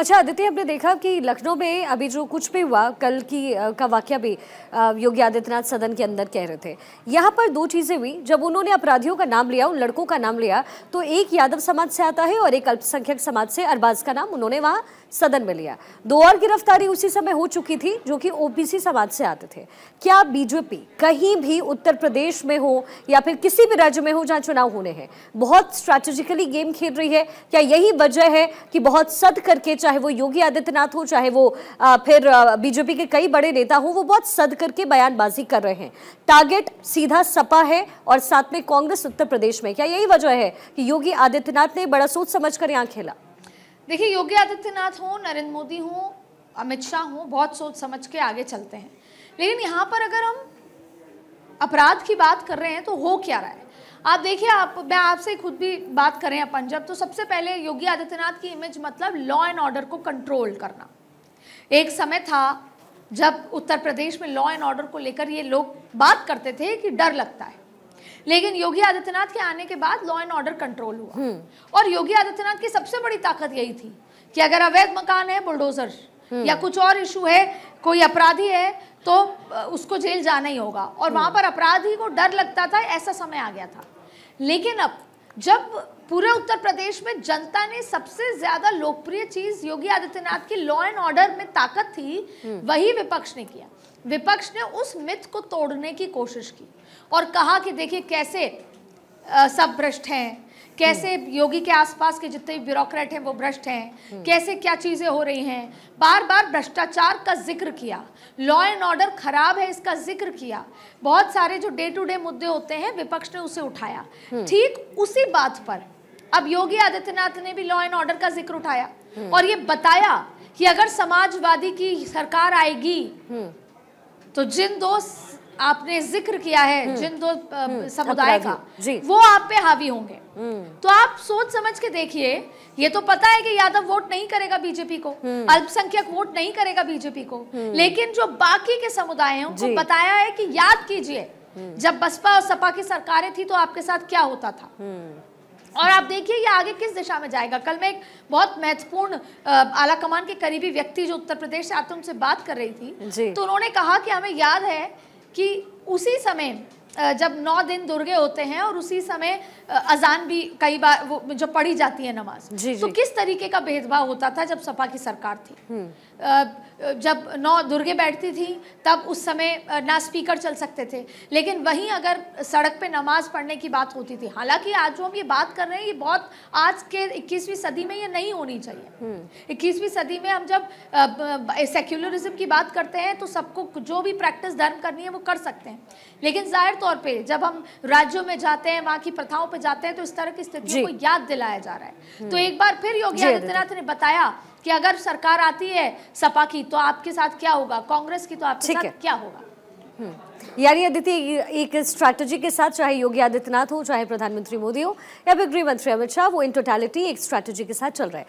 अच्छा आदित्य हमने देखा कि लखनऊ में अभी जो कुछ भी हुआ कल की का वाक्य भी योगी आदित्यनाथ सदन के अंदर कह रहे थे यहाँ पर दो चीज़ें हुई जब उन्होंने अपराधियों का नाम लिया उन लड़कों का नाम लिया तो एक यादव समाज से आता है और एक अल्पसंख्यक समाज से अरबाज का नाम उन्होंने वहाँ सदन में लिया दो और गिरफ्तारी उसी समय हो चुकी थी जो कि ओबीसी समाज से आते थे क्या बीजेपी कहीं भी उत्तर प्रदेश में हो या फिर किसी भी राज्य में हो जहाँ चुनाव होने हैं बहुत स्ट्रैटेजिकली गेम खेल रही है क्या यही वजह है कि बहुत सद करके चाहे वो योगी आदित्यनाथ हो चाहे वो फिर बीजेपी के कई बड़े नेता हो वो बहुत सद करके बयानबाजी कर रहे हैं टारगेट सीधा सपा है और साथ में कांग्रेस उत्तर प्रदेश में क्या यही वजह है कि योगी आदित्यनाथ ने बड़ा सोच समझ कर यहाँ खेला देखिए योगी आदित्यनाथ हो नरेंद्र मोदी हो अमित शाह हो बहुत सोच समझ के आगे चलते हैं लेकिन यहाँ पर अगर हम अपराध की बात कर रहे हैं तो हो क्या रहा है आप देखिए आप मैं आपसे खुद भी बात करें अपन जब तो सबसे पहले योगी आदित्यनाथ की इमेज मतलब लॉ एंड ऑर्डर को कंट्रोल करना एक समय था जब उत्तर प्रदेश में लॉ एंड ऑर्डर को लेकर ये लोग बात करते थे कि डर लगता है लेकिन योगी आदित्यनाथ के आने के बाद लॉ एंड ऑर्डर कंट्रोल हुआ हम्म। और योगी आदित्यनाथ की सबसे बड़ी ताकत यही थी कि अगर अवैध मकान है बुलडोजर हम्म। या कुछ और इशू है कोई अपराधी है तो उसको जेल जाना ही होगा और हम्म। वहां पर अपराधी को डर लगता था ऐसा समय आ गया था लेकिन अब जब पूरे उत्तर प्रदेश में जनता ने सबसे ज्यादा लोकप्रिय चीज योगी आदित्यनाथ की लॉ एंड ऑर्डर में ताकत थी हम्म। वही विपक्ष ने किया विपक्ष ने उस मिथ को तोड़ने की कोशिश की और कहा कि देखिए कैसे आ, सब भ्रष्ट हैं कैसे योगी के आसपास के जितने भी ब्यूरोक्रेट हैं वो भ्रष्ट हैं हम्म। कैसे क्या चीज़ें हो रही हैं बार बार भ्रष्टाचार का जिक्र किया लॉ एंड ऑर्डर खराब है इसका जिक्र किया बहुत सारे जो डे टू डे मुद्दे होते हैं विपक्ष ने उसे उठाया हम्म। ठीक उसी बात पर अब योगी आदित्यनाथ ने भी लॉ एंड ऑर्डर का जिक्र उठाया हम्म। और ये बताया कि अगर समाजवादी की सरकार आएगी तो जिन दो आपने जिक्र किया है हम्म। जिन दो हम्म। समुदाय का वो आप पे हावी होंगे हम्म। तो आप सोच समझ के देखिए ये तो पता है कि यादव वोट नहीं करेगा बीजेपी को अल्पसंख्यक वोट नहीं करेगा बीजेपी को लेकिन जो बाकी के समुदाय हैं उनको बताया है कि याद कीजिए जब बसपा और सपा की सरकारें थी तो आपके साथ क्या होता था और आप देखिए ये आगे किस दिशा में जाएगा कल मैं एक बहुत महत्वपूर्ण आला कमान के करीबी व्यक्ति जो उत्तर प्रदेश से आते उनसे बात कर रही थी तो उन्होंने कहा कि हमें याद है कि उसी समय जब नौ दिन दुर्गे होते हैं और उसी समय अजान भी कई बार वो जो पढ़ी जाती है नमाज जी, जी. तो किस तरीके का भेदभाव होता था जब सपा की सरकार थी हम्म। जब नौ दुर्गे बैठती थी तब उस समय ना स्पीकर चल सकते थे लेकिन वहीं अगर सड़क पे नमाज पढ़ने की बात होती थी हालांकि आज जो हम ये बात कर रहे हैं ये बहुत आज के इक्कीसवीं सदी में ये नहीं होनी चाहिए हम्म। इक्कीसवीं सदी में हम जब सेक्युलरिज्म की बात करते हैं तो सबको जो भी प्रैक्टिस धर्म करनी है वो कर सकते हैं लेकिन ज़ाहिर तौर तौर पे जब हम राज्यों में जाते हैं वहां की प्रथाओं पे जाते हैं तो इस तरह की स्थितियों को याद दिलाया जा रहा है हम्म। तो एक बार फिर योगी आदित्यनाथ ने बताया कि अगर सरकार आती है सपा की तो आपके साथ क्या होगा कांग्रेस की तो आपके साथ क्या होगा हम्म। यानी अदिति एक स्ट्रैटेजी के साथ चाहे योगी आदित्यनाथ हो चाहे प्रधानमंत्री मोदी हो या फिर गृह मंत्री अमित शाह वो इन टोटैलिटी एक स्ट्रैटेजी के साथ चल रहे हैं